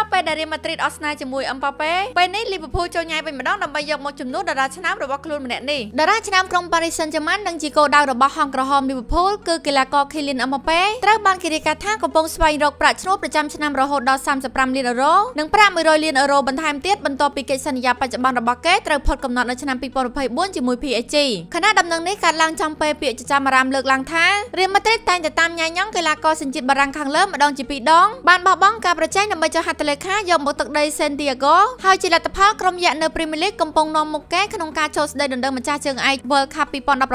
ក្រោយពេលដែលរៀលម៉ាឌ្រីតអស់ស្នាជាមួយអឹមប៉ាប៉េពេលនេះលីវើពូលចូលញ៉ៃវិញម្ដងដើម្បីយកមកជំនួសតារាឆ្នាំរបស់ខ្លួនម្នាក់នេះតារាឆ្នាំក្រុងប៉ារីសសិនហ្សឺម៉ាន់និងជាគោលដៅរបស់ហង្សក្រហមលីវើពូលគឺកីឡាករឃីលីនអឹមប៉ាប៉េត្រូវបានគេរាយការណ៍ថាកំពុងស្វែងរកប្រាក់ឈ្នួលប្រចាំឆ្នាំរហូតដល់35លានអឺរ៉ូនិងប្រាក់100លានអឺរ៉ូបន្ថែមទៀតបន្ទាប់ពីកិច្ចសន្យាបច្ចុប្បន្នរបស់គេត្រូវផុតកំណត់នៅឆ្នាំ2024ជាមួយ PSG ខណៈដំណឹងនេះកើតឡើងចំពេលពាក្យចចាមអារាមលើកឡើងថារៀលម៉ាឌ្រីតតែងតែតាមញ៉ាញ៉ងកីឡាករសញ្ជាតិបារាំងខាងលើម្ដងជាពីរដងបានបោះបង់ការប្រជែងដើម្បីចុះហត្ថលេលេខាយកមកទឹកដី Santiago ហើយជាលទ្ធផលក្រុមយក្សនៅ Premier League កំពុងនាំមុខគេក្នុងការចូលស្ដីដណ្ដឹងម្ចាស់ជើងឯក World Cup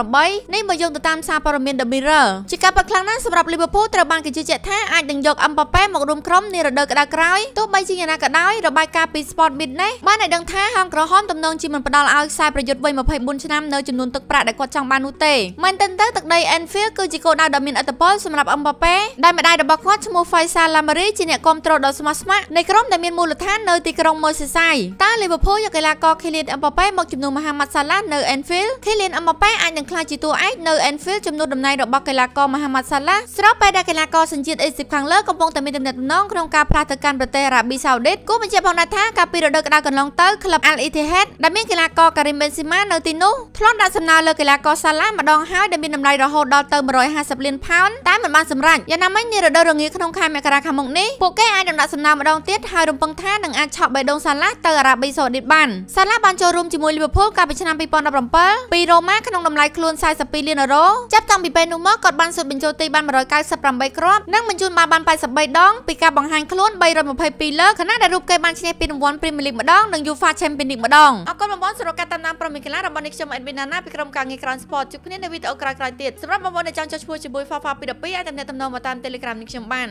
2018នេះមកយោងទៅតាមសារព័ត៌មាន The Mirror ជាការពិតខ្លាំងណាស់សម្រាប់ Liverpool ត្រូវបានគេជឿជាក់ថាអាចនឹងយក Mbappe មករួមក្រុមនារដូវក្តៅក្រោយទោះបីជាយ៉ាងណាក៏ដោយរបាយការណ៍ពី Sport Beat នេះបានឲ្យដឹងថាហាងក្រហមទំនងជាមិនផ្ដល់ឲ្យខ្សែប្រយុទ្ធវ័យ24ឆ្នាំនៅចំនួនទឹកប្រាក់ដែលគាត់ចង់បាននោះទេមែនទែនទៅទឹកដី Anfield គឺជាគោលដៅដ៏មានឥទ្ធិពលសម្រាប់ Mbappe ដែលម្ដាយរបស់គាត់ឈ្មោះ Faisal Lamri ជាអ្នកគ្រប់គ្រងដ៏ស្មោះស្ម័គ្រនៃក្រុមដែលមានមូលដ្ឋាននៅទីក្រុងម៉ូសេសាយតើលីវើពូលយកកីឡាករ Kylian Mbappe មកជំនួស Mohamed Salah នៅ Anfield Kylian Mbappe អាចនឹងក្លាយជាតួឯកនៅ Anfield ជំនួសតំណែងរបស់កីឡាករ Mohamed Salah ស្របពេលដែលកីឡាករសញ្ជាតិអេស៊ីបខាងលើកំពុងតែមានទំនាក់ទំនងក្នុងការផ្លាស់ទៅកាន់ប្រទេសអារ៉ាប៊ីសាអូឌីតគូបញ្ជាក់ផងដែរថាកាលពីរដូវក្តៅកន្លងទៅក្លឹប Al Ittihad ដែលមានកីឡាករ Karim Benzema នៅទីនោះធ្លាប់ដាក់សំណើលើកីឡាករ Salah ម្ដងហើយដែលមានតម្លៃរហូតដល់ទៅ150លានផោនតែមិនបានសម្រេចយ៉ាងណាមិញនារដូវរងាក្នុងខែមករាខាងមុខនេះពួកគេអាចនឹងដាក់សំណើម្ដងទៀតទៀតហើយរំពឹងថានឹងអាចឆក់បេដងសាឡាទៅអារ៉ាប៊ីសាអូឌីតបានសាឡាបានចូលរួមជាមួយលីវើពូលកាលពីឆ្នាំ2017ពីរ៉ូម៉ាក្នុងតម្លៃខ្លួន42លានអឺរ៉ូចាប់តាំងពីពេលនោះមកគាត់បានសុទ្ធបញ្ចូលទីបាន198គ្រាប់និងបញ្ជូនបាល់បាន83ដងពីការបង្ហាញខ្លួន322លើខណៈដែលរូបគេបានឈ្នះពានរង្វាន់ Premier League ម្ដងនិង UEFA Champions League ម្ដងអរគុណបងប្អូនសម្រាប់ការតាមដានប្រមីកីឡារបស់នេះខ្ញុំ Edwin Nana ពីក្រុមការងារ Crown Sport ជួបគ្នានៅវីដេអូក្រោយៗទៀតសម្រាប់បងប្អូនដែលចង់ចុះឈ្មោះជាមួយ Fafa 2022អាចទំនាក់ទំនងមកតាម Telegram នេះខ្ញុំបាន